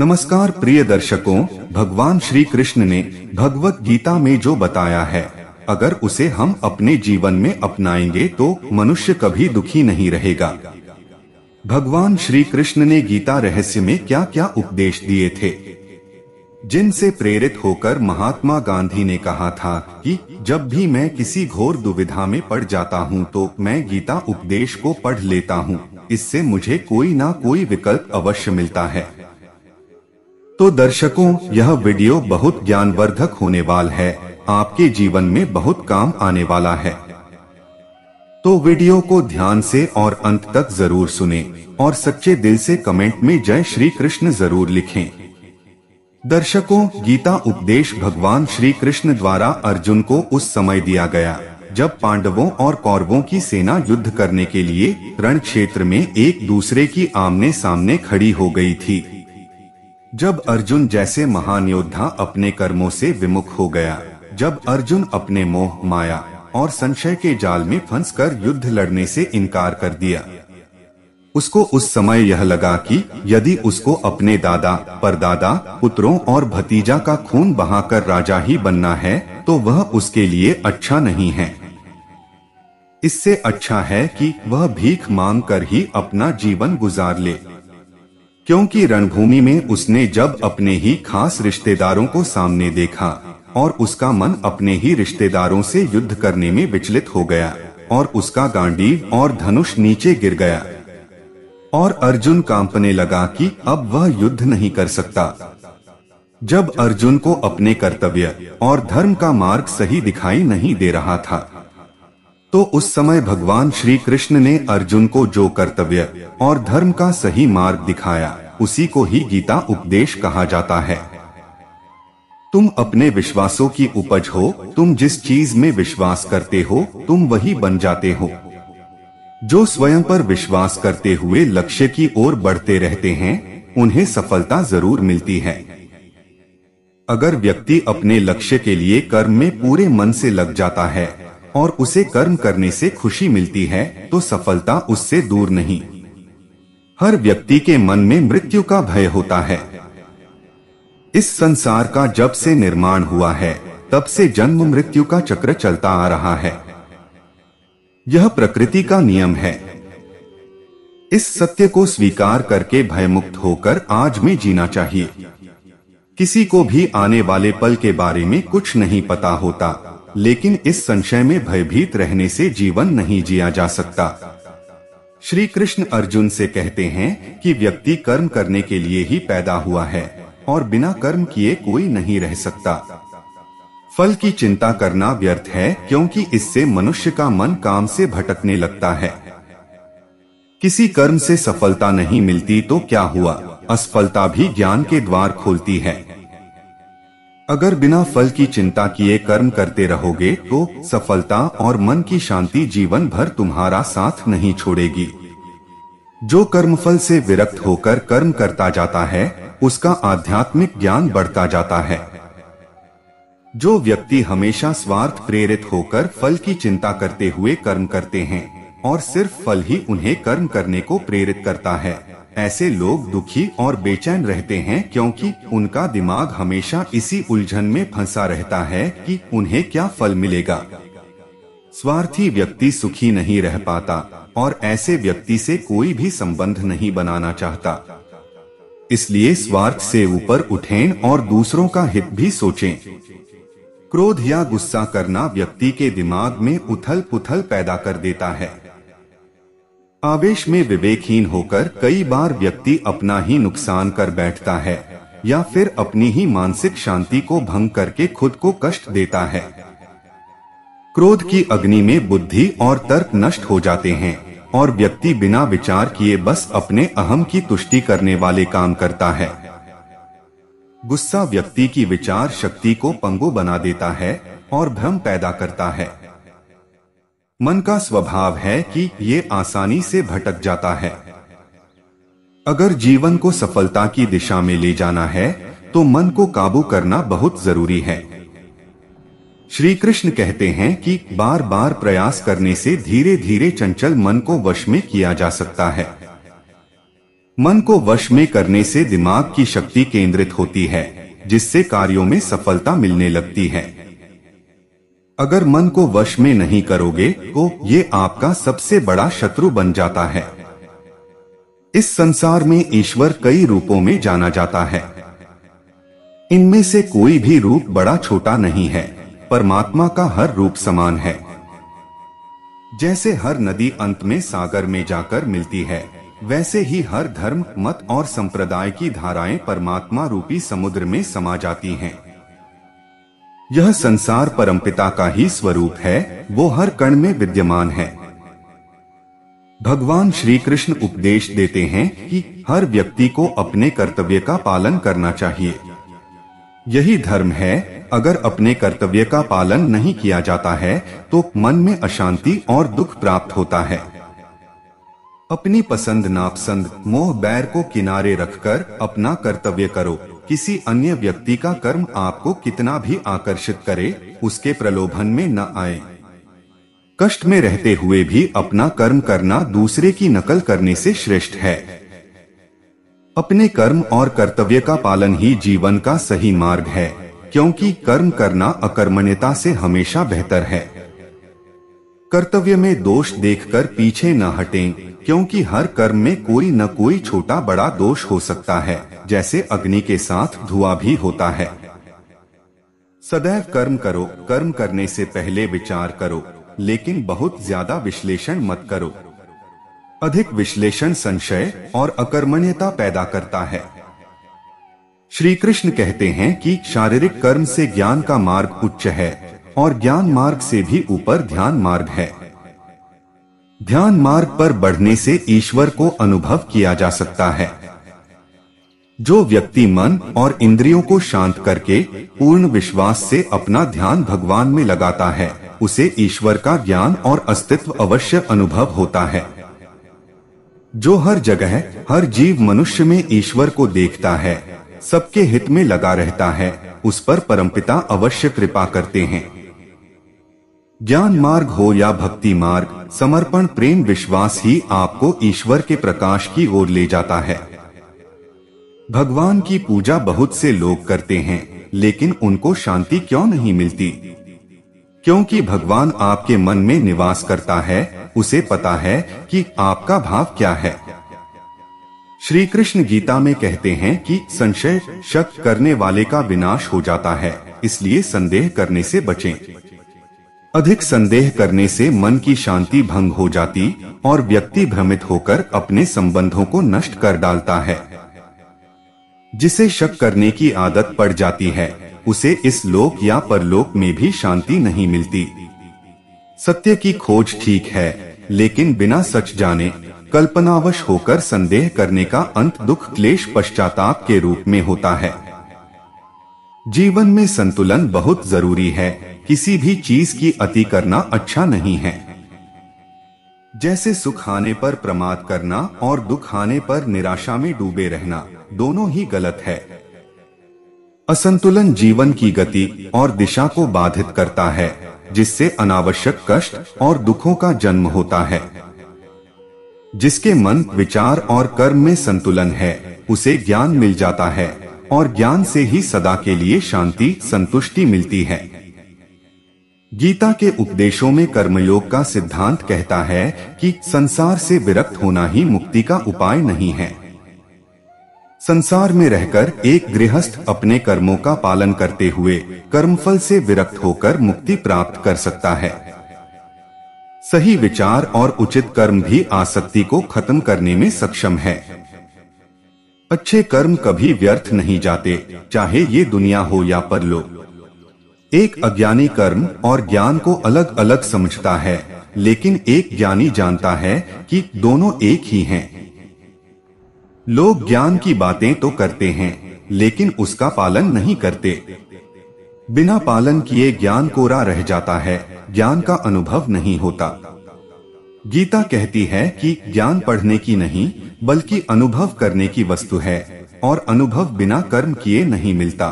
नमस्कार प्रिय दर्शकों भगवान श्री कृष्ण ने भगवत गीता में जो बताया है अगर उसे हम अपने जीवन में अपनाएंगे तो मनुष्य कभी दुखी नहीं रहेगा भगवान श्री कृष्ण ने गीता रहस्य में क्या क्या उपदेश दिए थे जिनसे प्रेरित होकर महात्मा गांधी ने कहा था कि जब भी मैं किसी घोर दुविधा में पड़ जाता हूँ तो मैं गीता उपदेश को पढ़ लेता हूँ इससे मुझे कोई ना कोई विकल्प अवश्य मिलता है तो दर्शकों यह वीडियो बहुत ज्ञानवर्धक होने वाला है आपके जीवन में बहुत काम आने वाला है तो वीडियो को ध्यान से और अंत तक जरूर सुने और सच्चे दिल से कमेंट में जय श्री कृष्ण जरूर लिखें दर्शकों गीता उपदेश भगवान श्री कृष्ण द्वारा अर्जुन को उस समय दिया गया जब पांडवों और कौरवों की सेना युद्ध करने के लिए रण क्षेत्र में एक दूसरे की आमने सामने खड़ी हो गई थी जब अर्जुन जैसे महान योद्धा अपने कर्मों से विमुख हो गया जब अर्जुन अपने मोह माया और संशय के जाल में फंसकर युद्ध लड़ने से इनकार कर दिया उसको उस समय यह लगा कि यदि उसको अपने दादा परदादा पुत्रों और भतीजा का खून बहाकर राजा ही बनना है तो वह उसके लिए अच्छा नहीं है इससे अच्छा है कि वह भीख मांग कर ही अपना जीवन गुजार ले क्योंकि रणभूमि में उसने जब अपने ही खास रिश्तेदारों को सामने देखा और उसका मन अपने ही रिश्तेदारों से युद्ध करने में विचलित हो गया और उसका गांडी और धनुष नीचे गिर गया और अर्जुन कांपने लगा कि अब वह युद्ध नहीं कर सकता जब अर्जुन को अपने कर्तव्य और धर्म का मार्ग सही दिखाई नहीं दे रहा था तो उस समय भगवान श्री कृष्ण ने अर्जुन को जो कर्तव्य और धर्म का सही मार्ग दिखाया उसी को ही गीता उपदेश कहा जाता है तुम अपने विश्वासों की उपज हो तुम जिस चीज में विश्वास करते हो तुम वही बन जाते हो जो स्वयं पर विश्वास करते हुए लक्ष्य की ओर बढ़ते रहते हैं उन्हें सफलता जरूर मिलती है अगर व्यक्ति अपने लक्ष्य के लिए कर्म में पूरे मन से लग जाता है और उसे कर्म करने से खुशी मिलती है तो सफलता उससे दूर नहीं हर व्यक्ति के मन में मृत्यु का भय होता है इस संसार का जब से निर्माण हुआ है तब से जन्म मृत्यु का चक्र चलता आ रहा है यह प्रकृति का नियम है इस सत्य को स्वीकार करके भयमुक्त होकर आज में जीना चाहिए किसी को भी आने वाले पल के बारे में कुछ नहीं पता होता लेकिन इस संशय में भयभीत रहने से जीवन नहीं जिया जा सकता श्री कृष्ण अर्जुन से कहते हैं कि व्यक्ति कर्म करने के लिए ही पैदा हुआ है और बिना कर्म किए कोई नहीं रह सकता फल की चिंता करना व्यर्थ है क्योंकि इससे मनुष्य का मन काम से भटकने लगता है किसी कर्म से सफलता नहीं मिलती तो क्या हुआ असफलता भी ज्ञान के द्वार खोलती है अगर बिना फल की चिंता किए कर्म करते रहोगे तो सफलता और मन की शांति जीवन भर तुम्हारा साथ नहीं छोड़ेगी जो कर्म फल से विरक्त होकर कर्म करता जाता है उसका आध्यात्मिक ज्ञान बढ़ता जाता है जो व्यक्ति हमेशा स्वार्थ प्रेरित होकर फल की चिंता करते हुए कर्म करते हैं और सिर्फ फल ही उन्हें कर्म करने को प्रेरित करता है ऐसे लोग दुखी और बेचैन रहते हैं क्योंकि उनका दिमाग हमेशा इसी उलझन में फंसा रहता है कि उन्हें क्या फल मिलेगा स्वार्थी व्यक्ति सुखी नहीं रह पाता और ऐसे व्यक्ति से कोई भी संबंध नहीं बनाना चाहता इसलिए स्वार्थ से ऊपर उठें और दूसरों का हित भी सोचें क्रोध या गुस्सा करना व्यक्ति के दिमाग में उथल पुथल पैदा कर देता है आवेश में विवेकहीन होकर कई बार व्यक्ति अपना ही नुकसान कर बैठता है या फिर अपनी ही मानसिक शांति को भंग करके खुद को कष्ट देता है क्रोध की अग्नि में बुद्धि और तर्क नष्ट हो जाते हैं और व्यक्ति बिना विचार किए बस अपने अहम की तुष्टि करने वाले काम करता है गुस्सा व्यक्ति की विचार शक्ति को पंगु बना देता है और भ्रम पैदा करता है मन का स्वभाव है कि ये आसानी से भटक जाता है अगर जीवन को सफलता की दिशा में ले जाना है तो मन को काबू करना बहुत जरूरी है श्री कृष्ण कहते हैं कि बार बार प्रयास करने से धीरे धीरे चंचल मन को वश में किया जा सकता है मन को वश में करने से दिमाग की शक्ति केंद्रित होती है जिससे कार्यों में सफलता मिलने लगती है अगर मन को वश में नहीं करोगे तो ये आपका सबसे बड़ा शत्रु बन जाता है इस संसार में ईश्वर कई रूपों में जाना जाता है इनमें से कोई भी रूप बड़ा छोटा नहीं है परमात्मा का हर रूप समान है जैसे हर नदी अंत में सागर में जाकर मिलती है वैसे ही हर धर्म मत और संप्रदाय की धाराएं परमात्मा रूपी समुद्र में समा जाती हैं। यह संसार परमपिता का ही स्वरूप है वो हर कण में विद्यमान है भगवान श्री कृष्ण उपदेश देते हैं कि हर व्यक्ति को अपने कर्तव्य का पालन करना चाहिए यही धर्म है अगर अपने कर्तव्य का पालन नहीं किया जाता है तो मन में अशांति और दुख प्राप्त होता है अपनी पसंद नापसंद मोह बैर को किनारे रखकर अपना कर्तव्य करो किसी अन्य व्यक्ति का कर्म आपको कितना भी आकर्षित करे उसके प्रलोभन में न आए कष्ट में रहते हुए भी अपना कर्म करना दूसरे की नकल करने से श्रेष्ठ है अपने कर्म और कर्तव्य का पालन ही जीवन का सही मार्ग है क्योंकि कर्म करना अकर्मण्यता से हमेशा बेहतर है कर्तव्य में दोष देखकर पीछे न हटें क्योंकि हर कर्म में कोई न कोई छोटा बड़ा दोष हो सकता है जैसे अग्नि के साथ धुआं भी होता है सदैव कर्म करो कर्म करने से पहले विचार करो लेकिन बहुत ज्यादा विश्लेषण मत करो अधिक विश्लेषण संशय और अकर्मण्यता पैदा करता है श्री कृष्ण कहते हैं कि शारीरिक कर्म से ज्ञान का मार्ग उच्च है और ज्ञान मार्ग से भी ऊपर ध्यान मार्ग है ध्यान मार्ग पर बढ़ने से ईश्वर को अनुभव किया जा सकता है जो व्यक्ति मन और इंद्रियों को शांत करके पूर्ण विश्वास से अपना ध्यान भगवान में लगाता है उसे ईश्वर का ज्ञान और अस्तित्व अवश्य अनुभव होता है जो हर जगह हर जीव मनुष्य में ईश्वर को देखता है सबके हित में लगा रहता है उस पर परमपिता अवश्य कृपा करते हैं ज्ञान मार्ग हो या भक्ति मार्ग समर्पण प्रेम विश्वास ही आपको ईश्वर के प्रकाश की ओर ले जाता है भगवान की पूजा बहुत से लोग करते हैं लेकिन उनको शांति क्यों नहीं मिलती क्योंकि भगवान आपके मन में निवास करता है उसे पता है कि आपका भाव क्या है श्री कृष्ण गीता में कहते हैं कि संशय शक करने वाले का विनाश हो जाता है इसलिए संदेह करने से बचें। अधिक संदेह करने से मन की शांति भंग हो जाती और व्यक्ति भ्रमित होकर अपने संबंधों को नष्ट कर डालता है जिसे शक करने की आदत पड़ जाती है उसे इस लोक या परलोक में भी शांति नहीं मिलती सत्य की खोज ठीक है लेकिन बिना सच जाने कल्पनावश होकर संदेह करने का अंत दुख क्लेश पश्चाताप के रूप में होता है जीवन में संतुलन बहुत जरूरी है किसी भी चीज की अति करना अच्छा नहीं है जैसे सुख आने पर प्रमाद करना और दुख आने पर निराशा में डूबे रहना दोनों ही गलत है असंतुलन जीवन की गति और दिशा को बाधित करता है जिससे अनावश्यक कष्ट और दुखों का जन्म होता है जिसके मन विचार और कर्म में संतुलन है उसे ज्ञान मिल जाता है और ज्ञान से ही सदा के लिए शांति संतुष्टि मिलती है गीता के उपदेशों में कर्मयोग का सिद्धांत कहता है कि संसार से विरक्त होना ही मुक्ति का उपाय नहीं है संसार में रहकर एक गृहस्थ अपने कर्मों का पालन करते हुए कर्मफल से विरक्त होकर मुक्ति प्राप्त कर सकता है सही विचार और उचित कर्म भी आसक्ति को खत्म करने में सक्षम है अच्छे कर्म कभी व्यर्थ नहीं जाते चाहे ये दुनिया हो या परलोक एक अज्ञानी कर्म और ज्ञान को अलग अलग समझता है लेकिन एक ज्ञानी जानता है कि दोनों एक ही हैं। लोग ज्ञान की बातें तो करते हैं लेकिन उसका पालन नहीं करते बिना पालन किए ज्ञान कोरा रह जाता है ज्ञान का अनुभव नहीं होता गीता कहती है कि ज्ञान पढ़ने की नहीं बल्कि अनुभव करने की वस्तु है और अनुभव बिना कर्म किए नहीं मिलता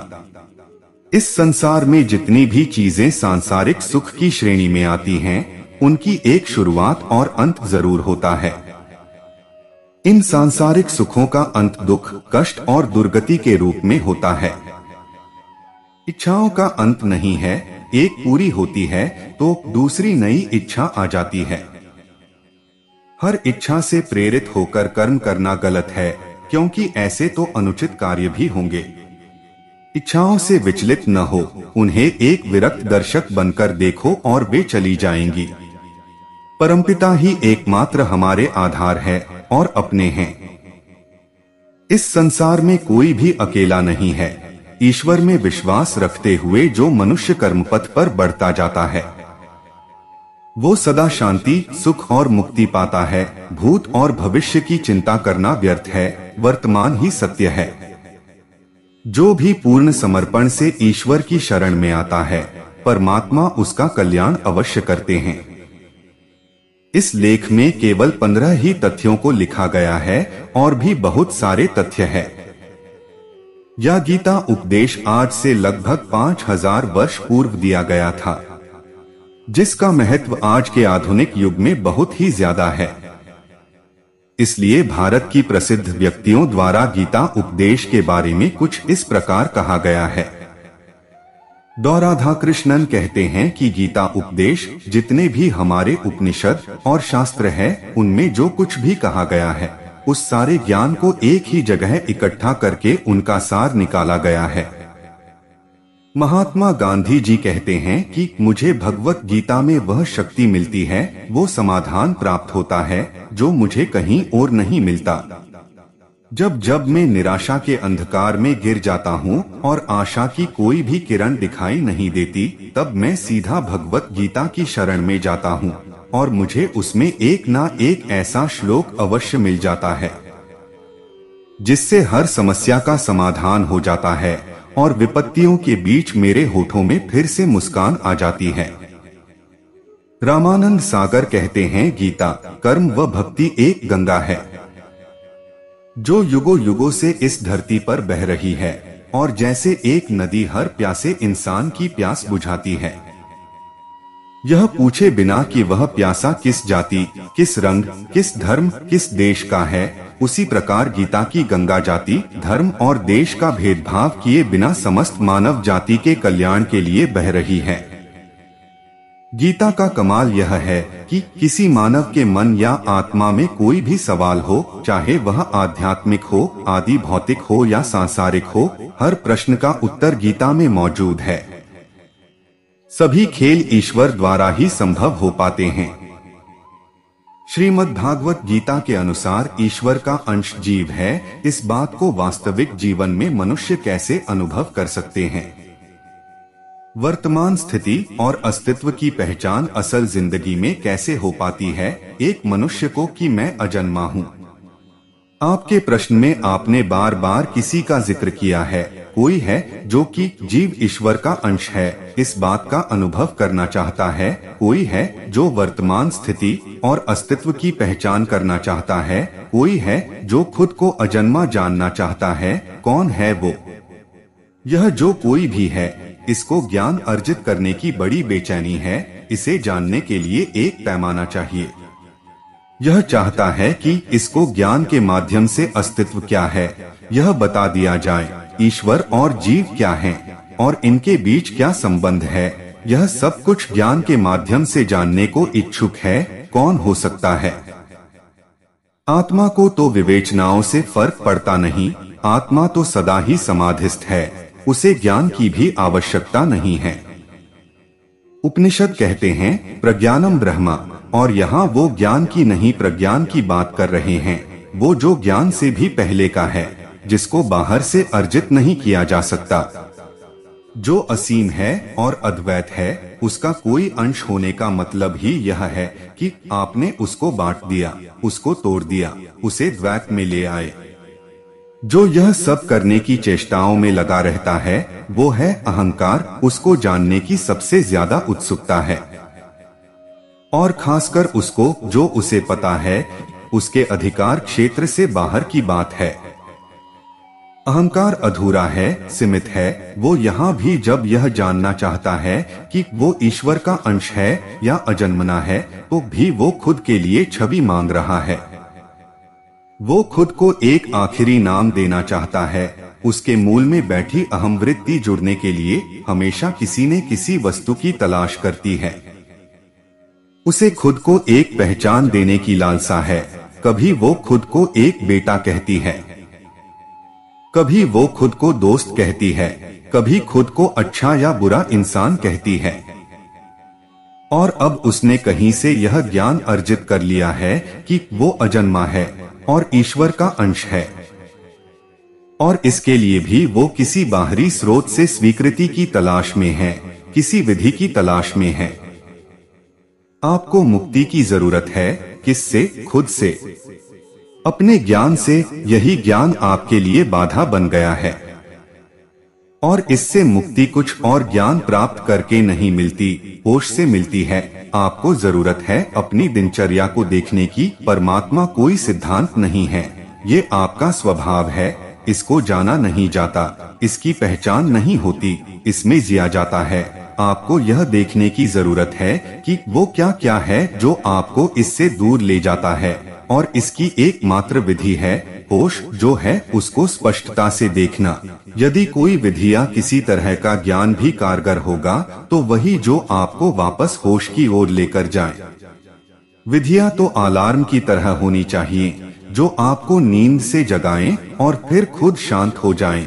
इस संसार में जितनी भी चीजें सांसारिक सुख की श्रेणी में आती हैं, उनकी एक शुरुआत और अंत जरूर होता है इन सांसारिक सुखों का अंत दुख कष्ट और दुर्गति के रूप में होता है इच्छाओं का अंत नहीं है एक पूरी होती है तो दूसरी नई इच्छा आ जाती है हर इच्छा से प्रेरित होकर कर्म करना गलत है क्योंकि ऐसे तो अनुचित कार्य भी होंगे इच्छाओं से विचलित न हो उन्हें एक विरक्त दर्शक बनकर देखो और वे चली जाएंगी परमपिता ही एकमात्र हमारे आधार है और अपने हैं इस संसार में कोई भी अकेला नहीं है ईश्वर में विश्वास रखते हुए जो मनुष्य कर्म पथ पर बढ़ता जाता है वो सदा शांति सुख और मुक्ति पाता है भूत और भविष्य की चिंता करना व्यर्थ है वर्तमान ही सत्य है जो भी पूर्ण समर्पण से ईश्वर की शरण में आता है परमात्मा उसका कल्याण अवश्य करते हैं इस लेख में केवल पंद्रह ही तथ्यों को लिखा गया है और भी बहुत सारे तथ्य है यह गीता उपदेश आज से लगभग पांच हजार वर्ष पूर्व दिया गया था जिसका महत्व आज के आधुनिक युग में बहुत ही ज्यादा है इसलिए भारत की प्रसिद्ध व्यक्तियों द्वारा गीता उपदेश के बारे में कुछ इस प्रकार कहा गया है दौराधा कृष्णन कहते हैं कि गीता उपदेश जितने भी हमारे उपनिषद और शास्त्र हैं, उनमें जो कुछ भी कहा गया है उस सारे ज्ञान को एक ही जगह इकट्ठा करके उनका सार निकाला गया है महात्मा गांधी जी कहते हैं कि मुझे भगवत गीता में वह शक्ति मिलती है वो समाधान प्राप्त होता है जो मुझे कहीं और नहीं मिलता जब जब मैं निराशा के अंधकार में गिर जाता हूँ और आशा की कोई भी किरण दिखाई नहीं देती तब मैं सीधा भगवत गीता की शरण में जाता हूँ और मुझे उसमें एक ना एक ऐसा श्लोक अवश्य मिल जाता है जिससे हर समस्या का समाधान हो जाता है और विपत्तियों के बीच मेरे होठों में फिर से मुस्कान आ जाती है रामानंद सागर कहते हैं गीता कर्म व भक्ति एक गंगा है जो युगो युगो से इस धरती पर बह रही है और जैसे एक नदी हर प्यासे इंसान की प्यास बुझाती है यह पूछे बिना कि वह प्यासा किस जाति किस रंग किस धर्म किस देश का है उसी प्रकार गीता की गंगा जाति धर्म और देश का भेदभाव किए बिना समस्त मानव जाति के कल्याण के लिए बह रही है गीता का कमाल यह है कि किसी मानव के मन या आत्मा में कोई भी सवाल हो चाहे वह आध्यात्मिक हो आदि भौतिक हो या सांसारिक हो हर प्रश्न का उत्तर गीता में मौजूद है सभी खेल ईश्वर द्वारा ही संभव हो पाते हैं श्रीमद् भागवत गीता के अनुसार ईश्वर का अंश जीव है इस बात को वास्तविक जीवन में मनुष्य कैसे अनुभव कर सकते हैं वर्तमान स्थिति और अस्तित्व की पहचान असल जिंदगी में कैसे हो पाती है एक मनुष्य को कि मैं अजन्मा हूँ आपके प्रश्न में आपने बार बार किसी का जिक्र किया है कोई है जो कि जीव ईश्वर का अंश है इस बात का अनुभव करना चाहता है कोई है जो वर्तमान स्थिति और अस्तित्व की पहचान करना चाहता है कोई है जो खुद को अजन्मा जानना चाहता है कौन है वो यह जो कोई भी है इसको ज्ञान अर्जित करने की बड़ी बेचैनी है इसे जानने के लिए एक पैमाना चाहिए यह चाहता है कि इसको ज्ञान के माध्यम से अस्तित्व क्या है यह बता दिया जाए ईश्वर और जीव क्या हैं और इनके बीच क्या संबंध है यह सब कुछ ज्ञान के माध्यम से जानने को इच्छुक है कौन हो सकता है आत्मा को तो विवेचनाओं से फर्क पड़ता नहीं आत्मा तो सदा ही समाधिस्थ है उसे ज्ञान की भी आवश्यकता नहीं है उपनिषद कहते हैं प्रज्ञानम ब्रह्मा और यहाँ वो ज्ञान की नहीं प्रज्ञान की बात कर रहे हैं वो जो ज्ञान से भी पहले का है जिसको बाहर से अर्जित नहीं किया जा सकता जो असीम है और अद्वैत है उसका कोई अंश होने का मतलब ही यह है कि आपने उसको बांट दिया उसको तोड़ दिया उसे द्वैत में ले आए जो यह सब करने की चेष्टाओं में लगा रहता है वो है अहंकार उसको जानने की सबसे ज्यादा उत्सुकता है और खासकर उसको जो उसे पता है उसके अधिकार क्षेत्र से बाहर की बात है अहंकार अधूरा है सीमित है वो यहाँ भी जब यह जानना चाहता है कि वो ईश्वर का अंश है या अजन्मना है तो भी वो खुद के लिए छवि मांग रहा है वो खुद को एक आखिरी नाम देना चाहता है उसके मूल में बैठी अहम वृत्ति जुड़ने के लिए हमेशा किसी ने किसी वस्तु की तलाश करती है उसे खुद को एक पहचान देने की लालसा है कभी वो खुद को एक बेटा कहती है कभी वो खुद को दोस्त कहती है कभी खुद को अच्छा या बुरा इंसान कहती है और अब उसने कहीं से यह ज्ञान अर्जित कर लिया है कि वो अजन्मा है और ईश्वर का अंश है और इसके लिए भी वो किसी बाहरी स्रोत से स्वीकृति की तलाश में है किसी विधि की तलाश में है आपको मुक्ति की जरूरत है किससे खुद से अपने ज्ञान से यही ज्ञान आपके लिए बाधा बन गया है और इससे मुक्ति कुछ और ज्ञान प्राप्त करके नहीं मिलती होश से मिलती है आपको जरूरत है अपनी दिनचर्या को देखने की परमात्मा कोई सिद्धांत नहीं है ये आपका स्वभाव है इसको जाना नहीं जाता इसकी पहचान नहीं होती इसमें जिया जाता है आपको यह देखने की जरूरत है कि वो क्या क्या है जो आपको इससे दूर ले जाता है और इसकी एकमात्र विधि है होश जो है उसको स्पष्टता से देखना यदि कोई विधि या किसी तरह का ज्ञान भी कारगर होगा तो वही जो आपको वापस होश की ओर लेकर जाए विधिया तो अलार्म की तरह होनी चाहिए जो आपको नींद से जगाएं और फिर खुद शांत हो जाएं।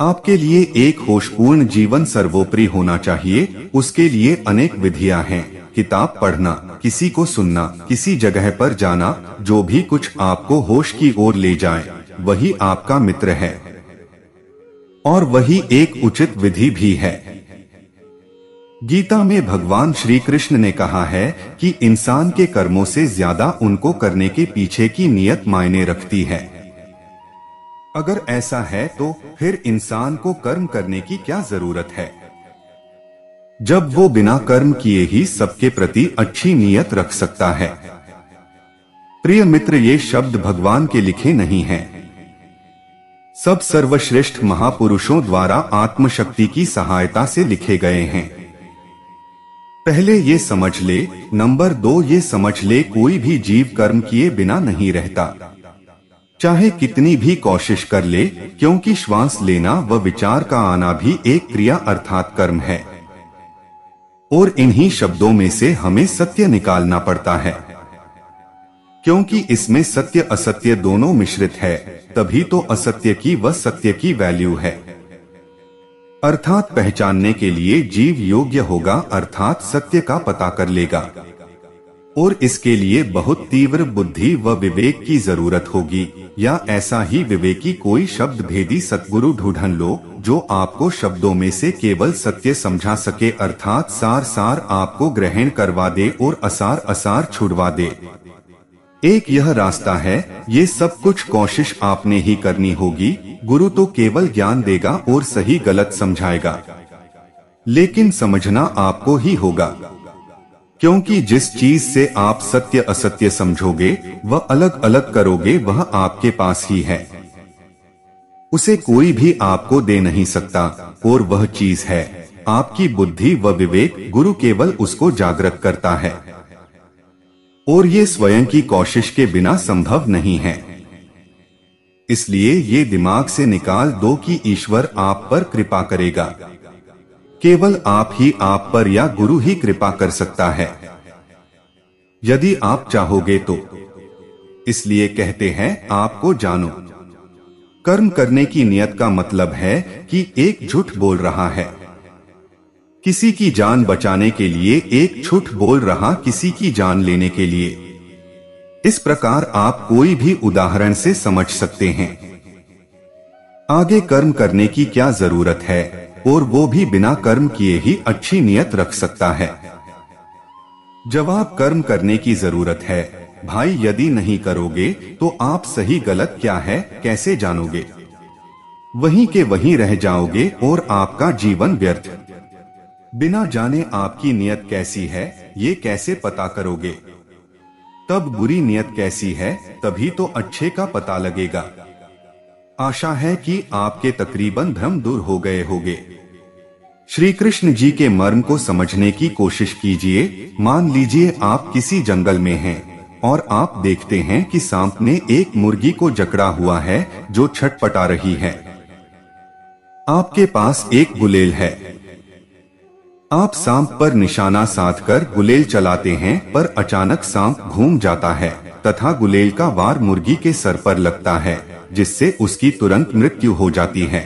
आपके लिए एक होशपूर्ण जीवन सर्वोपरि होना चाहिए उसके लिए अनेक विधिया हैं किताब पढ़ना किसी को सुनना किसी जगह पर जाना जो भी कुछ आपको होश की ओर ले जाए वही आपका मित्र है और वही एक उचित विधि भी है गीता में भगवान श्री कृष्ण ने कहा है कि इंसान के कर्मों से ज्यादा उनको करने के पीछे की नियत मायने रखती है अगर ऐसा है तो फिर इंसान को कर्म करने की क्या जरूरत है जब वो बिना कर्म किए ही सबके प्रति अच्छी नीयत रख सकता है प्रिय मित्र ये शब्द भगवान के लिखे नहीं हैं। सब सर्वश्रेष्ठ महापुरुषों द्वारा आत्मशक्ति की सहायता से लिखे गए हैं पहले ये समझ ले नंबर दो ये समझ ले कोई भी जीव कर्म किए बिना नहीं रहता चाहे कितनी भी कोशिश कर ले क्योंकि श्वास लेना व विचार का आना भी एक क्रिया अर्थात कर्म है और इन्हीं शब्दों में से हमें सत्य निकालना पड़ता है क्योंकि इसमें सत्य असत्य दोनों मिश्रित है तभी तो असत्य की व सत्य की वैल्यू है अर्थात पहचानने के लिए जीव योग्य होगा अर्थात सत्य का पता कर लेगा और इसके लिए बहुत तीव्र बुद्धि व विवेक की जरूरत होगी या ऐसा ही विवेकी कोई शब्द भेदी सतगुरु ढूंढन लो जो आपको शब्दों में से केवल सत्य समझा सके अर्थात सार सार आपको ग्रहण करवा दे और असार असार छुड़वा दे एक यह रास्ता है ये सब कुछ कोशिश आपने ही करनी होगी गुरु तो केवल ज्ञान देगा और सही गलत समझाएगा लेकिन समझना आपको ही होगा क्योंकि जिस चीज से आप सत्य असत्य समझोगे वह अलग अलग करोगे वह आपके पास ही है उसे कोई भी आपको दे नहीं सकता और वह चीज है आपकी बुद्धि व विवेक गुरु केवल उसको जागृत करता है और ये स्वयं की कोशिश के बिना संभव नहीं है इसलिए ये दिमाग से निकाल दो कि ईश्वर आप पर कृपा करेगा केवल आप ही आप पर या गुरु ही कृपा कर सकता है यदि आप चाहोगे तो इसलिए कहते हैं आपको जानो कर्म करने की नियत का मतलब है कि एक झूठ बोल रहा है किसी की जान बचाने के लिए एक झूठ बोल रहा किसी की जान लेने के लिए इस प्रकार आप कोई भी उदाहरण से समझ सकते हैं आगे कर्म करने की क्या जरूरत है और वो भी बिना कर्म किए ही अच्छी नियत रख सकता है जवाब कर्म करने की जरूरत है भाई यदि नहीं करोगे तो आप सही गलत क्या है कैसे जानोगे वहीं के वहीं रह जाओगे और आपका जीवन व्यर्थ बिना जाने आपकी नियत कैसी है ये कैसे पता करोगे तब बुरी नियत कैसी है तभी तो अच्छे का पता लगेगा आशा है कि आपके तकरीबन भ्रम दूर हो गए होंगे। श्री कृष्ण जी के मर्म को समझने की कोशिश कीजिए मान लीजिए आप किसी जंगल में हैं और आप देखते हैं कि सांप ने एक मुर्गी को जकड़ा हुआ है जो छटपटा रही है आपके पास एक गुलेल है आप सांप पर निशाना साध कर गुलेल चलाते हैं पर अचानक सांप घूम जाता है तथा गुलेल का वार मुर्गी के सर पर लगता है जिससे उसकी तुरंत मृत्यु हो जाती है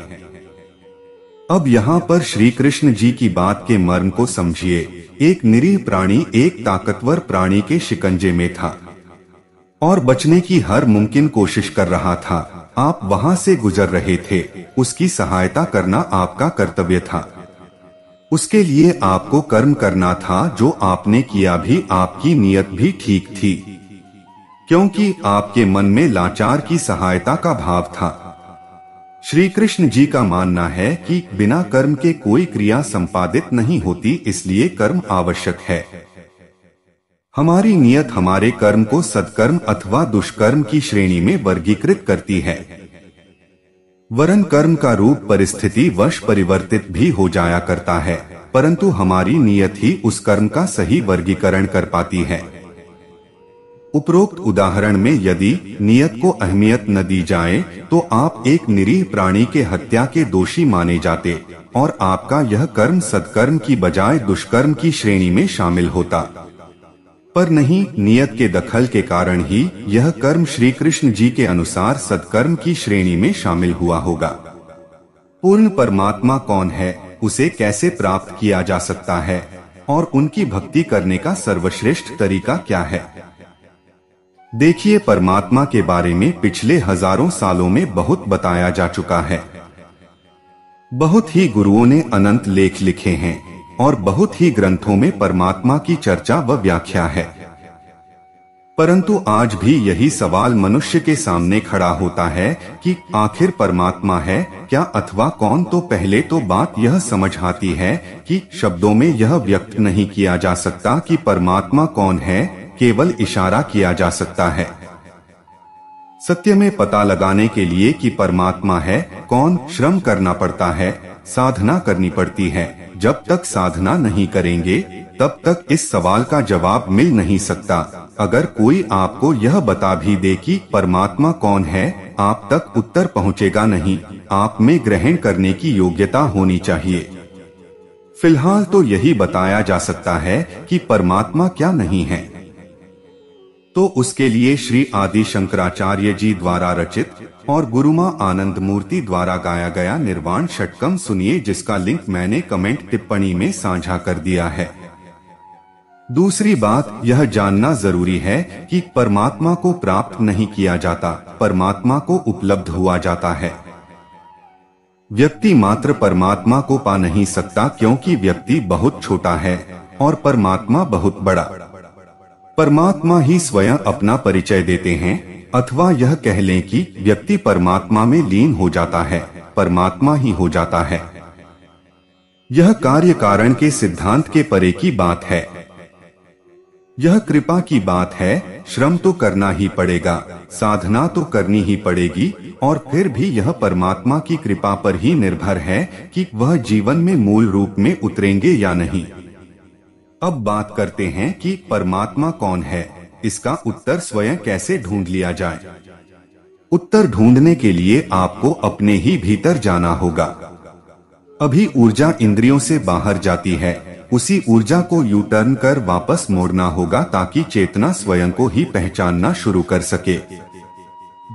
अब यहाँ पर श्री कृष्ण जी की बात के मर्म को समझिए एक निरीह प्राणी एक ताकतवर प्राणी के शिकंजे में था और बचने की हर मुमकिन कोशिश कर रहा था आप वहाँ से गुजर रहे थे उसकी सहायता करना आपका कर्तव्य था उसके लिए आपको कर्म करना था जो आपने किया भी आपकी नियत भी ठीक थी क्योंकि आपके मन में लाचार की सहायता का भाव था श्री कृष्ण जी का मानना है कि बिना कर्म के कोई क्रिया संपादित नहीं होती इसलिए कर्म आवश्यक है हमारी नियत हमारे कर्म को सत्कर्म अथवा दुष्कर्म की श्रेणी में वर्गीकृत करती है वरन कर्म का रूप परिस्थिति वश परिवर्तित भी हो जाया करता है परंतु हमारी नियत ही उस कर्म का सही वर्गीकरण कर पाती है उपरोक्त उदाहरण में यदि नियत को अहमियत न दी जाए तो आप एक निरीह प्राणी के हत्या के दोषी माने जाते और आपका यह कर्म सत्कर्म की बजाय दुष्कर्म की श्रेणी में शामिल होता पर नहीं नियत के दखल के कारण ही यह कर्म श्री कृष्ण जी के अनुसार सत्कर्म की श्रेणी में शामिल हुआ होगा पूर्ण परमात्मा कौन है उसे कैसे प्राप्त किया जा सकता है और उनकी भक्ति करने का सर्वश्रेष्ठ तरीका क्या है देखिए परमात्मा के बारे में पिछले हजारों सालों में बहुत बताया जा चुका है बहुत ही गुरुओं ने अनंत लेख लिखे हैं और बहुत ही ग्रंथों में परमात्मा की चर्चा व व्याख्या है परंतु आज भी यही सवाल मनुष्य के सामने खड़ा होता है कि आखिर परमात्मा है क्या अथवा कौन तो पहले तो बात यह समझ आती है कि शब्दों में यह व्यक्त नहीं किया जा सकता कि परमात्मा कौन है केवल इशारा किया जा सकता है सत्य में पता लगाने के लिए कि परमात्मा है कौन श्रम करना पड़ता है साधना करनी पड़ती है जब तक साधना नहीं करेंगे तब तक इस सवाल का जवाब मिल नहीं सकता अगर कोई आपको यह बता भी दे कि परमात्मा कौन है आप तक उत्तर पहुंचेगा नहीं आप में ग्रहण करने की योग्यता होनी चाहिए फिलहाल तो यही बताया जा सकता है कि परमात्मा क्या नहीं है तो उसके लिए श्री आदि शंकराचार्य जी द्वारा रचित और गुरुमा आनंद मूर्ति द्वारा गाया गया निर्वाण षटकम सुनिए जिसका लिंक मैंने कमेंट टिप्पणी में साझा कर दिया है दूसरी बात यह जानना जरूरी है कि परमात्मा को प्राप्त नहीं किया जाता परमात्मा को उपलब्ध हुआ जाता है व्यक्ति मात्र परमात्मा को पा नहीं सकता क्योंकि व्यक्ति बहुत छोटा है और परमात्मा बहुत बड़ा परमात्मा ही स्वयं अपना परिचय देते हैं अथवा यह कह लें कि व्यक्ति परमात्मा में लीन हो जाता है परमात्मा ही हो जाता है यह कार्य कारण के सिद्धांत के परे की बात है यह कृपा की बात है श्रम तो करना ही पड़ेगा साधना तो करनी ही पड़ेगी और फिर भी यह परमात्मा की कृपा पर ही निर्भर है कि वह जीवन में मूल रूप में उतरेंगे या नहीं अब बात करते हैं कि परमात्मा कौन है इसका उत्तर स्वयं कैसे ढूंढ लिया जाए उत्तर ढूंढने के लिए आपको अपने ही भीतर जाना होगा अभी ऊर्जा इंद्रियों से बाहर जाती है उसी ऊर्जा को यू टर्न कर वापस मोड़ना होगा ताकि चेतना स्वयं को ही पहचानना शुरू कर सके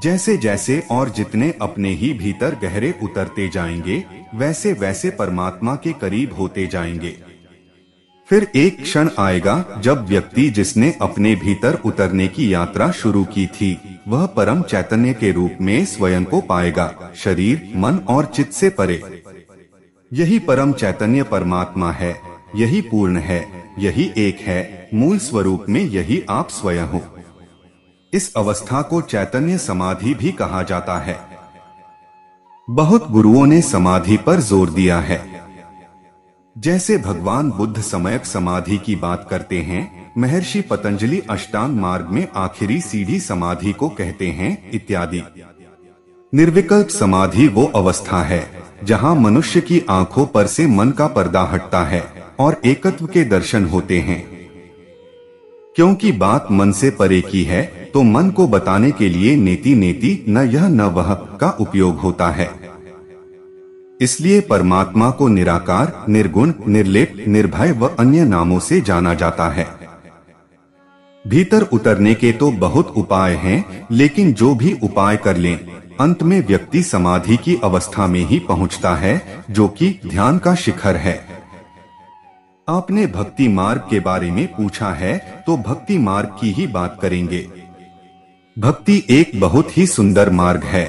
जैसे जैसे और जितने अपने ही भीतर गहरे उतरते जाएंगे वैसे वैसे परमात्मा के करीब होते जाएंगे फिर एक क्षण आएगा जब व्यक्ति जिसने अपने भीतर उतरने की यात्रा शुरू की थी वह परम चैतन्य के रूप में स्वयं को पाएगा शरीर मन और चित्त से परे यही परम चैतन्य परमात्मा है यही पूर्ण है यही एक है मूल स्वरूप में यही आप स्वयं हो इस अवस्था को चैतन्य समाधि भी कहा जाता है बहुत गुरुओं ने समाधि पर जोर दिया है जैसे भगवान बुद्ध समयक समाधि की बात करते हैं महर्षि पतंजलि अष्टांग मार्ग में आखिरी सीढ़ी समाधि को कहते हैं इत्यादि निर्विकल्प समाधि वो अवस्था है जहाँ मनुष्य की आंखों पर से मन का पर्दा हटता है और एकत्व के दर्शन होते हैं क्योंकि बात मन से परे की है तो मन को बताने के लिए नेति नेति न यह न वह का उपयोग होता है इसलिए परमात्मा को निराकार निर्गुण निर्लिप निर्भय व अन्य नामों से जाना जाता है भीतर उतरने के तो बहुत उपाय हैं, लेकिन जो भी उपाय कर लें, अंत में व्यक्ति समाधि की अवस्था में ही पहुंचता है जो कि ध्यान का शिखर है आपने भक्ति मार्ग के बारे में पूछा है तो भक्ति मार्ग की ही बात करेंगे भक्ति एक बहुत ही सुंदर मार्ग है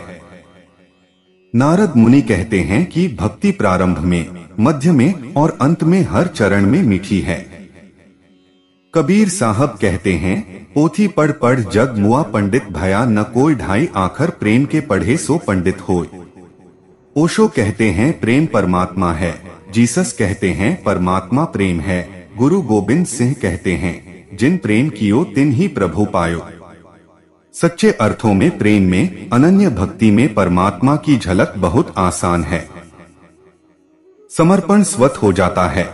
नारद मुनि कहते हैं कि भक्ति प्रारंभ में मध्य में और अंत में हर चरण में मीठी है कबीर साहब कहते हैं पोथी पढ़ पढ़ जग मुआ पंडित भया न कोई ढाई आखर प्रेम के पढ़े सो पंडित हो ओशो कहते हैं प्रेम परमात्मा है जीसस कहते हैं परमात्मा प्रेम है गुरु गोबिंद सिंह कहते हैं जिन प्रेम कियो तिन ही प्रभु पायो सच्चे अर्थों में प्रेम में अनन्य भक्ति में परमात्मा की झलक बहुत आसान है समर्पण स्वत हो जाता है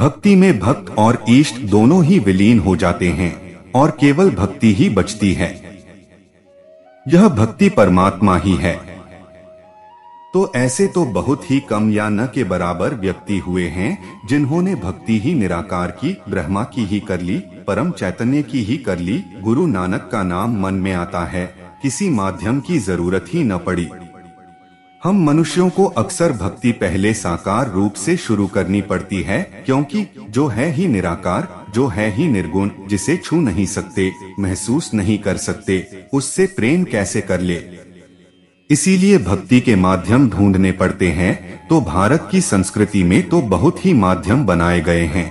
भक्ति में भक्त और ईष्ट दोनों ही विलीन हो जाते हैं और केवल भक्ति ही बचती है यह भक्ति परमात्मा ही है तो ऐसे तो बहुत ही कम या न के बराबर व्यक्ति हुए हैं जिन्होंने भक्ति ही निराकार की ब्रह्मा की ही कर ली परम चैतन्य की ही कर ली गुरु नानक का नाम मन में आता है किसी माध्यम की जरूरत ही न पड़ी हम मनुष्यों को अक्सर भक्ति पहले साकार रूप से शुरू करनी पड़ती है क्योंकि जो है ही निराकार जो है ही निर्गुण जिसे छू नहीं सकते महसूस नहीं कर सकते उससे प्रेम कैसे कर ले इसीलिए भक्ति के माध्यम ढूंढने पड़ते हैं तो भारत की संस्कृति में तो बहुत ही माध्यम बनाए गए हैं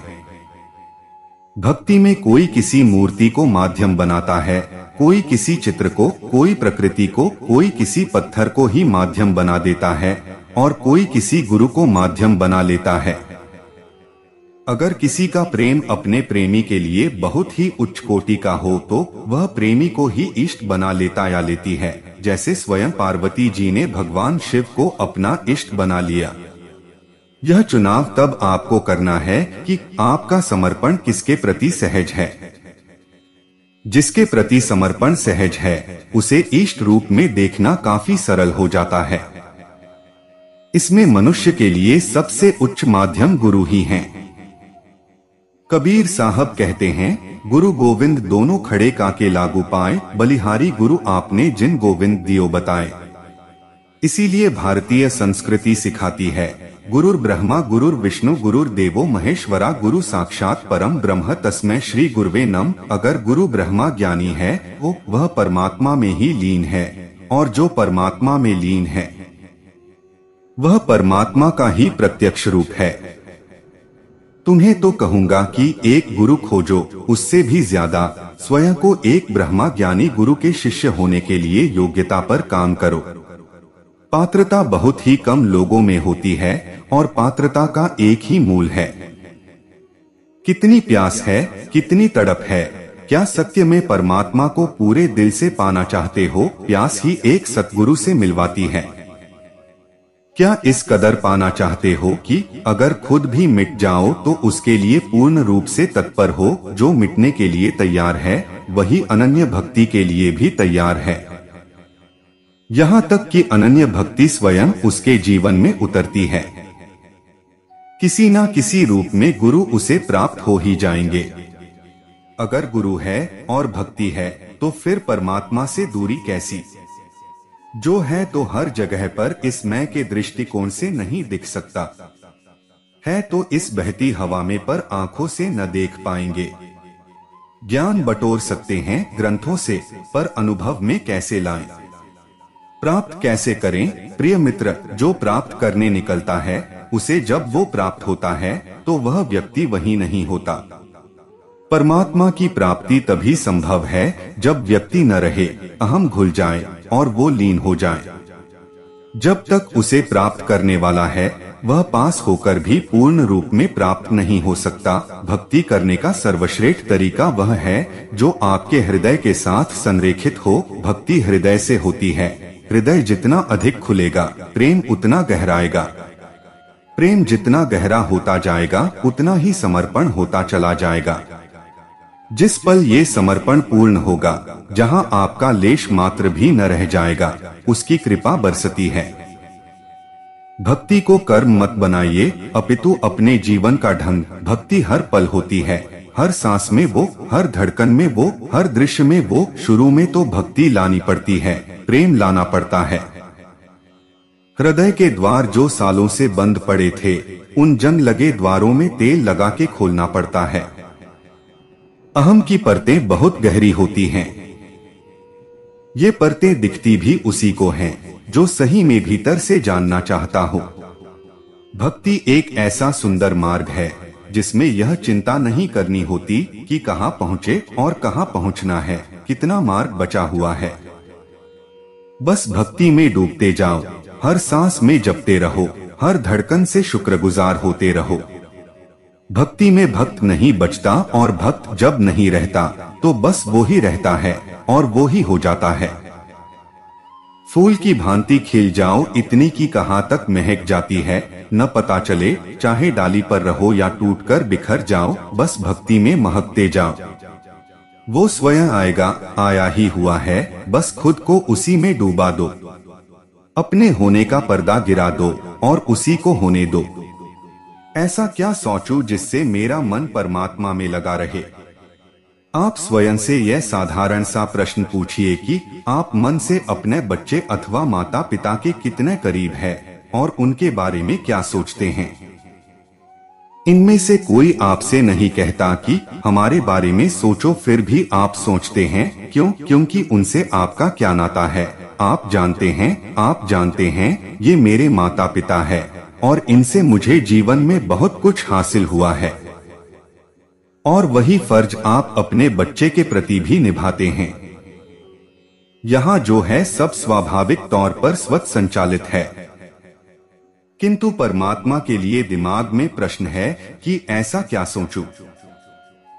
भक्ति में कोई किसी मूर्ति को माध्यम बनाता है कोई किसी चित्र को कोई प्रकृति को कोई किसी पत्थर को ही माध्यम बना देता है और कोई किसी गुरु को माध्यम बना लेता है अगर किसी का प्रेम अपने प्रेमी के लिए बहुत ही उच्च कोटि का हो तो वह प्रेमी को ही इष्ट बना लेता या लेती है जैसे स्वयं पार्वती जी ने भगवान शिव को अपना इष्ट बना लिया यह चुनाव तब आपको करना है कि आपका समर्पण किसके प्रति सहज है जिसके प्रति समर्पण सहज है उसे इष्ट रूप में देखना काफी सरल हो जाता है इसमें मनुष्य के लिए सबसे उच्च माध्यम गुरु ही हैं। कबीर साहब कहते हैं गुरु गोविंद दोनों खड़े काके लागू पाए बलिहारी गुरु आपने जिन गोविंद दियो बताए इसीलिए भारतीय संस्कृति सिखाती है गुरुर ब्रह्मा गुरुर विष्णु गुरुर देवो महेश्वरा गुरु साक्षात परम ब्रह्म तस्मय श्री गुरुवे नम अगर गुरु ब्रह्मा ज्ञानी है वो वह परमात्मा में ही लीन है और जो परमात्मा में लीन है वह परमात्मा का ही प्रत्यक्ष रूप है तुम्हें तो कहूंगा कि एक गुरु खोजो उससे भी ज्यादा स्वयं को एक ब्रह्मा ज्ञानी गुरु के शिष्य होने के लिए योग्यता पर काम करो पात्रता बहुत ही कम लोगों में होती है और पात्रता का एक ही मूल है कितनी प्यास है कितनी तड़प है क्या सत्य में परमात्मा को पूरे दिल से पाना चाहते हो प्यास ही एक सतगुरु से मिलवाती है क्या इस कदर पाना चाहते हो कि अगर खुद भी मिट जाओ तो उसके लिए पूर्ण रूप से तत्पर हो जो मिटने के लिए तैयार है वही अनन्य भक्ति के लिए भी तैयार है यहाँ तक कि अनन्य भक्ति स्वयं उसके जीवन में उतरती है किसी ना किसी रूप में गुरु उसे प्राप्त हो ही जाएंगे अगर गुरु है और भक्ति है तो फिर परमात्मा से दूरी कैसी जो है तो हर जगह पर इस मैं के दृष्टिकोण से नहीं दिख सकता है तो इस बहती हवा में पर आंखों से न देख पाएंगे ज्ञान बटोर सकते हैं ग्रंथों से पर अनुभव में कैसे लाएं? प्राप्त कैसे करें प्रिय मित्र जो प्राप्त करने निकलता है उसे जब वो प्राप्त होता है तो वह व्यक्ति वही नहीं होता परमात्मा की प्राप्ति तभी संभव है जब व्यक्ति न रहे अहम घुल जाए और वो लीन हो जाए जब तक उसे प्राप्त करने वाला है वह पास होकर भी पूर्ण रूप में प्राप्त नहीं हो सकता भक्ति करने का सर्वश्रेष्ठ तरीका वह है जो आपके हृदय के साथ संरेखित हो भक्ति हृदय से होती है हृदय जितना अधिक खुलेगा प्रेम उतना गहराएगा प्रेम जितना गहरा होता जाएगा उतना ही समर्पण होता चला जाएगा जिस पल ये समर्पण पूर्ण होगा जहाँ आपका लेश मात्र भी न रह जाएगा उसकी कृपा बरसती है भक्ति को कर्म मत बनाइए अपितु अपने जीवन का ढंग भक्ति हर पल होती है हर सांस में वो हर धड़कन में वो हर दृश्य में वो शुरू में तो भक्ति लानी पड़ती है प्रेम लाना पड़ता है हृदय के द्वार जो सालों से बंद पड़े थे उन जंग लगे द्वारों में तेल लगा के खोलना पड़ता है अहम की परतें बहुत गहरी होती हैं। ये परतें दिखती भी उसी को हैं जो सही में भीतर से जानना चाहता हो भक्ति एक ऐसा सुंदर मार्ग है जिसमें यह चिंता नहीं करनी होती कि कहाँ पहुँचे और कहाँ पहुँचना है कितना मार्ग बचा हुआ है बस भक्ति में डूबते जाओ हर सांस में जपते रहो हर धड़कन से शुक्रगुजार होते रहो भक्ति में भक्त नहीं बचता और भक्त जब नहीं रहता तो बस वो ही रहता है और वो ही हो जाता है फूल की भांति खिल जाओ इतनी की कहाँ तक महक जाती है न पता चले चाहे डाली पर रहो या टूट कर बिखर जाओ बस भक्ति में महकते जाओ वो स्वयं आएगा आया ही हुआ है बस खुद को उसी में डूबा दो अपने होने का पर्दा गिरा दो और उसी को होने दो ऐसा क्या सोचूं जिससे मेरा मन परमात्मा में लगा रहे आप स्वयं से यह साधारण सा प्रश्न पूछिए कि आप मन से अपने बच्चे अथवा माता पिता के कितने करीब है और उनके बारे में क्या सोचते हैं इनमें से कोई आपसे नहीं कहता कि हमारे बारे में सोचो फिर भी आप सोचते हैं क्यों क्योंकि उनसे आपका क्या नाता है आप जानते हैं आप जानते हैं ये मेरे माता पिता है और इनसे मुझे जीवन में बहुत कुछ हासिल हुआ है और वही फर्ज आप अपने बच्चे के प्रति भी निभाते हैं यहाँ जो है सब स्वाभाविक तौर पर स्वत संचालित है किंतु परमात्मा के लिए दिमाग में प्रश्न है कि ऐसा क्या सोचूं?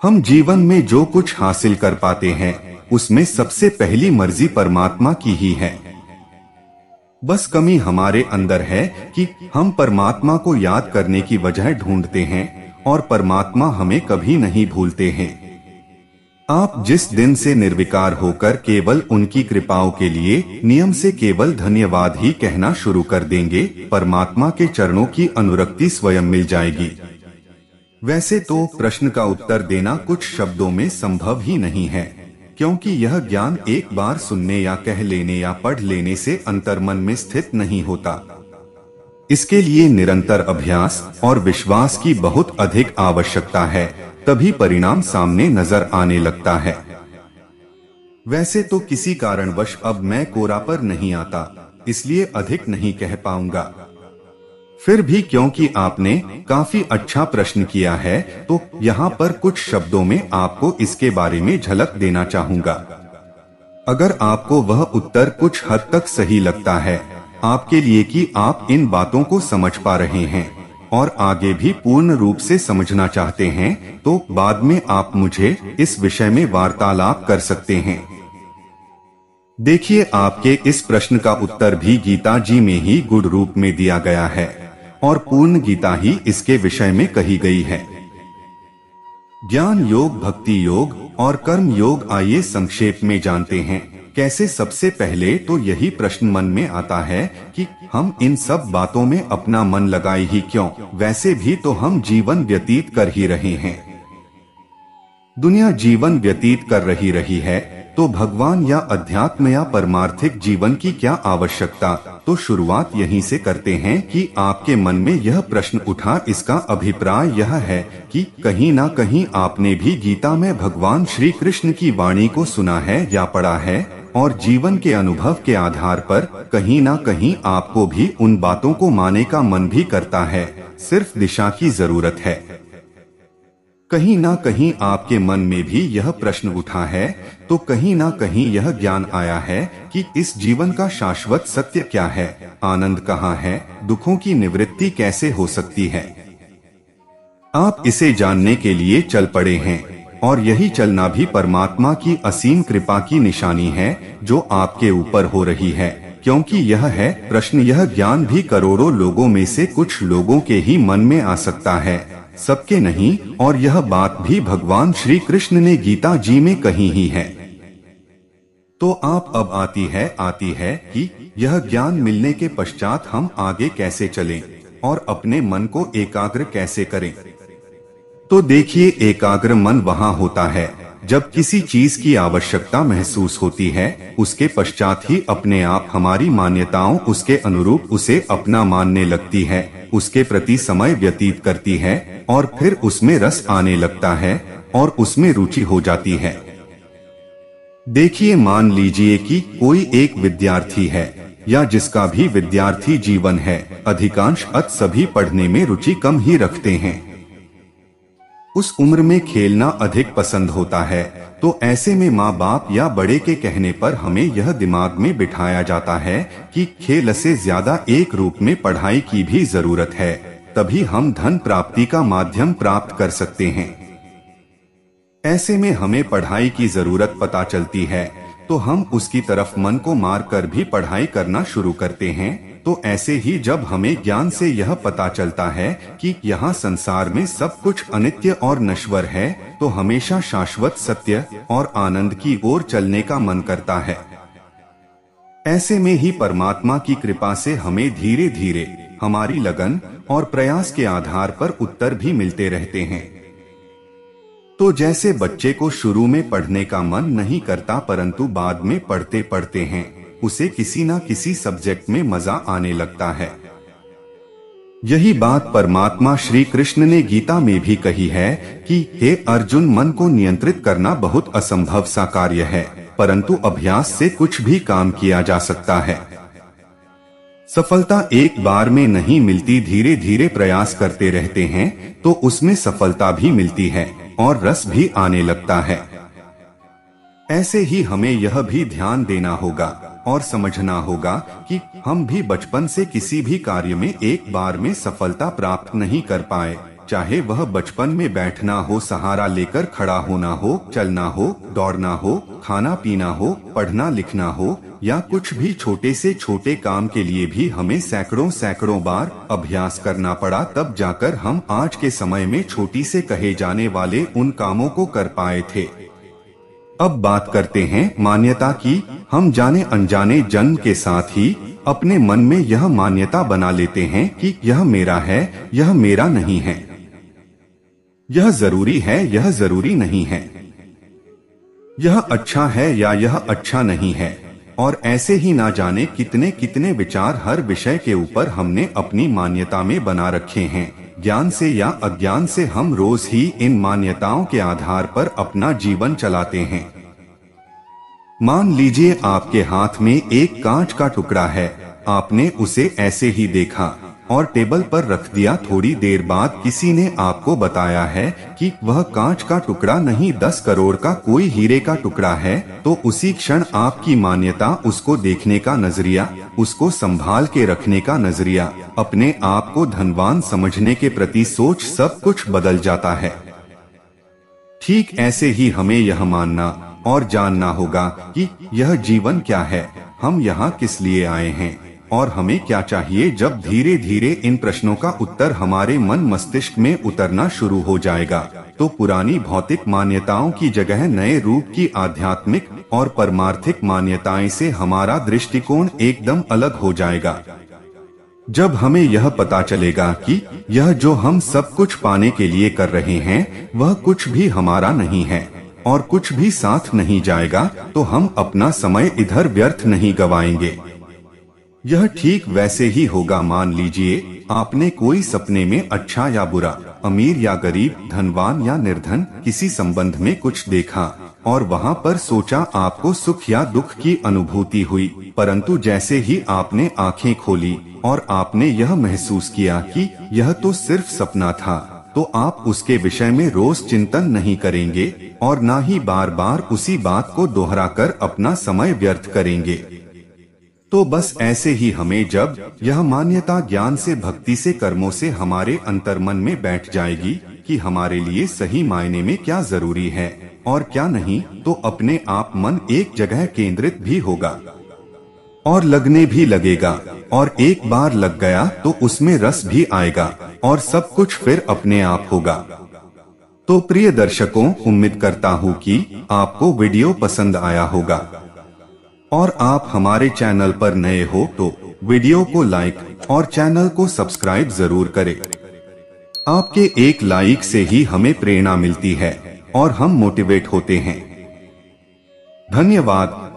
हम जीवन में जो कुछ हासिल कर पाते हैं उसमें सबसे पहली मर्जी परमात्मा की ही है बस कमी हमारे अंदर है कि हम परमात्मा को याद करने की वजह ढूंढते हैं और परमात्मा हमें कभी नहीं भूलते हैं आप जिस दिन से निर्विकार होकर केवल उनकी कृपाओं के लिए नियम से केवल धन्यवाद ही कहना शुरू कर देंगे परमात्मा के चरणों की अनुरक्ति स्वयं मिल जाएगी वैसे तो प्रश्न का उत्तर देना कुछ शब्दों में संभव ही नहीं है क्योंकि यह ज्ञान एक बार सुनने या कह लेने या पढ़ लेने से अंतर्मन में स्थित नहीं होता इसके लिए निरंतर अभ्यास और विश्वास की बहुत अधिक आवश्यकता है तभी परिणाम सामने नजर आने लगता है वैसे तो किसी कारणवश अब मैं कोरा पर नहीं आता इसलिए अधिक नहीं कह पाऊंगा फिर भी क्योंकि आपने काफी अच्छा प्रश्न किया है तो यहाँ पर कुछ शब्दों में आपको इसके बारे में झलक देना चाहूँगा अगर आपको वह उत्तर कुछ हद तक सही लगता है आपके लिए कि आप इन बातों को समझ पा रहे हैं और आगे भी पूर्ण रूप से समझना चाहते हैं तो बाद में आप मुझे इस विषय में वार्तालाप कर सकते हैं देखिए आपके इस प्रश्न का उत्तर भी गीता जी में ही गुड़ रूप में दिया गया है और पूर्ण गीता ही इसके विषय में कही गई है ज्ञान योग भक्ति योग और कर्म योग आइए संक्षेप में जानते हैं कैसे सबसे पहले तो यही प्रश्न मन में आता है कि हम इन सब बातों में अपना मन लगाए ही क्यों वैसे भी तो हम जीवन व्यतीत कर ही रहे हैं दुनिया जीवन व्यतीत कर रही रही है तो भगवान या अध्यात्म या परमार्थिक जीवन की क्या आवश्यकता तो शुरुआत यहीं से करते हैं कि आपके मन में यह प्रश्न उठा इसका अभिप्राय यह है कि कहीं ना कहीं आपने भी गीता में भगवान श्री कृष्ण की वाणी को सुना है या पढ़ा है और जीवन के अनुभव के आधार पर कहीं ना कहीं आपको भी उन बातों को माने का मन भी करता है सिर्फ दिशा की जरूरत है कहीं ना कहीं आपके मन में भी यह प्रश्न उठा है तो कहीं ना कहीं यह ज्ञान आया है कि इस जीवन का शाश्वत सत्य क्या है आनंद कहाँ है दुखों की निवृत्ति कैसे हो सकती है आप इसे जानने के लिए चल पड़े हैं और यही चलना भी परमात्मा की असीम कृपा की निशानी है जो आपके ऊपर हो रही है क्योंकि यह है प्रश्न यह ज्ञान भी करोड़ों लोगों में से कुछ लोगों के ही मन में आ सकता है सबके नहीं और यह बात भी भगवान श्री कृष्ण ने गीता जी में कही ही है तो आप अब आती है आती है कि यह ज्ञान मिलने के पश्चात हम आगे कैसे चलें और अपने मन को एकाग्र कैसे करें तो देखिए एकाग्र मन वहाँ होता है जब किसी चीज की आवश्यकता महसूस होती है उसके पश्चात ही अपने आप हमारी मान्यताओं उसके अनुरूप उसे अपना मानने लगती है उसके प्रति समय व्यतीत करती है और फिर उसमें रस आने लगता है और उसमें रुचि हो जाती है देखिए मान लीजिए कि कोई एक विद्यार्थी है या जिसका भी विद्यार्थी जीवन है अधिकांश अत सभी पढ़ने में रुचि कम ही रखते हैं उस उम्र में खेलना अधिक पसंद होता है तो ऐसे में माँ बाप या बड़े के कहने पर हमें यह दिमाग में बिठाया जाता है कि खेल से ज्यादा एक रूप में पढ़ाई की भी जरूरत है तभी हम धन प्राप्ति का माध्यम प्राप्त कर सकते हैं ऐसे में हमें पढ़ाई की जरूरत पता चलती है तो हम उसकी तरफ मन को मार कर भी पढ़ाई करना शुरू करते हैं तो ऐसे ही जब हमें ज्ञान से यह पता चलता है कि यहाँ संसार में सब कुछ अनित्य और नश्वर है तो हमेशा शाश्वत सत्य और आनंद की ओर चलने का मन करता है ऐसे में ही परमात्मा की कृपा से हमें धीरे धीरे हमारी लगन और प्रयास के आधार पर उत्तर भी मिलते रहते हैं तो जैसे बच्चे को शुरू में पढ़ने का मन नहीं करता परंतु बाद में पढ़ते पढ़ते हैं उसे किसी न किसी सब्जेक्ट में मजा आने लगता है यही बात परमात्मा श्री कृष्ण ने गीता में भी कही है कि हे अर्जुन मन को नियंत्रित करना बहुत असंभव सा कार्य है परंतु अभ्यास से कुछ भी काम किया जा सकता है सफलता एक बार में नहीं मिलती धीरे धीरे प्रयास करते रहते हैं तो उसमें सफलता भी मिलती है और रस भी आने लगता है ऐसे ही हमें यह भी ध्यान देना होगा और समझना होगा कि हम भी बचपन से किसी भी कार्य में एक बार में सफलता प्राप्त नहीं कर पाए चाहे वह बचपन में बैठना हो सहारा लेकर खड़ा होना हो चलना हो दौड़ना हो खाना पीना हो पढ़ना लिखना हो या कुछ भी छोटे से छोटे काम के लिए भी हमें सैकड़ों सैकड़ों बार अभ्यास करना पड़ा तब जाकर हम आज के समय में छोटी से कहे जाने वाले उन कामों को कर पाए थे अब बात करते हैं मान्यता की हम जाने अनजाने जन्म के साथ ही अपने मन में यह मान्यता बना लेते हैं कि यह मेरा है यह मेरा नहीं है यह जरूरी है यह जरूरी नहीं है यह अच्छा है या यह अच्छा नहीं है और ऐसे ही ना जाने कितने कितने विचार हर विषय के ऊपर हमने अपनी मान्यता में बना रखे हैं ज्ञान से या अज्ञान से हम रोज ही इन मान्यताओं के आधार पर अपना जीवन चलाते हैं मान लीजिए आपके हाथ में एक कांच का टुकड़ा है आपने उसे ऐसे ही देखा और टेबल पर रख दिया थोड़ी देर बाद किसी ने आपको बताया है कि वह कांच का टुकड़ा नहीं दस करोड़ का कोई हीरे का टुकड़ा है तो उसी क्षण आपकी मान्यता उसको देखने का नजरिया उसको संभाल के रखने का नजरिया अपने आप को धनवान समझने के प्रति सोच सब कुछ बदल जाता है ठीक ऐसे ही हमें यह मानना और जानना होगा कि यह जीवन क्या है हम यहाँ किस लिए आए हैं और हमें क्या चाहिए जब धीरे धीरे इन प्रश्नों का उत्तर हमारे मन मस्तिष्क में उतरना शुरू हो जाएगा तो पुरानी भौतिक मान्यताओं की जगह नए रूप की आध्यात्मिक और परमार्थिक मान्यताएं से हमारा दृष्टिकोण एकदम अलग हो जाएगा जब हमें यह पता चलेगा कि यह जो हम सब कुछ पाने के लिए कर रहे हैं वह कुछ भी हमारा नहीं है और कुछ भी साथ नहीं जाएगा तो हम अपना समय इधर व्यर्थ नहीं गवाएंगे यह ठीक वैसे ही होगा मान लीजिए आपने कोई सपने में अच्छा या बुरा अमीर या गरीब धनवान या निर्धन किसी संबंध में कुछ देखा और वहाँ पर सोचा आपको सुख या दुख की अनुभूति हुई परंतु जैसे ही आपने आंखें खोली और आपने यह महसूस किया कि यह तो सिर्फ सपना था तो आप उसके विषय में रोज चिंतन नहीं करेंगे और न ही बार बार उसी बात को दोहरा कर अपना समय व्यर्थ करेंगे तो बस ऐसे ही हमें जब यह मान्यता ज्ञान से भक्ति से कर्मों से हमारे अंतर्मन में बैठ जाएगी कि हमारे लिए सही मायने में क्या जरूरी है और क्या नहीं तो अपने आप मन एक जगह केंद्रित भी होगा और लगने भी लगेगा और एक बार लग गया तो उसमें रस भी आएगा और सब कुछ फिर अपने आप होगा तो प्रिय दर्शकों उम्मीद करता हूँ कि आपको वीडियो पसंद आया होगा और आप हमारे चैनल पर नए हो तो वीडियो को लाइक और चैनल को सब्सक्राइब जरूर करें। आपके एक लाइक से ही हमें प्रेरणा मिलती है और हम मोटिवेट होते हैं धन्यवाद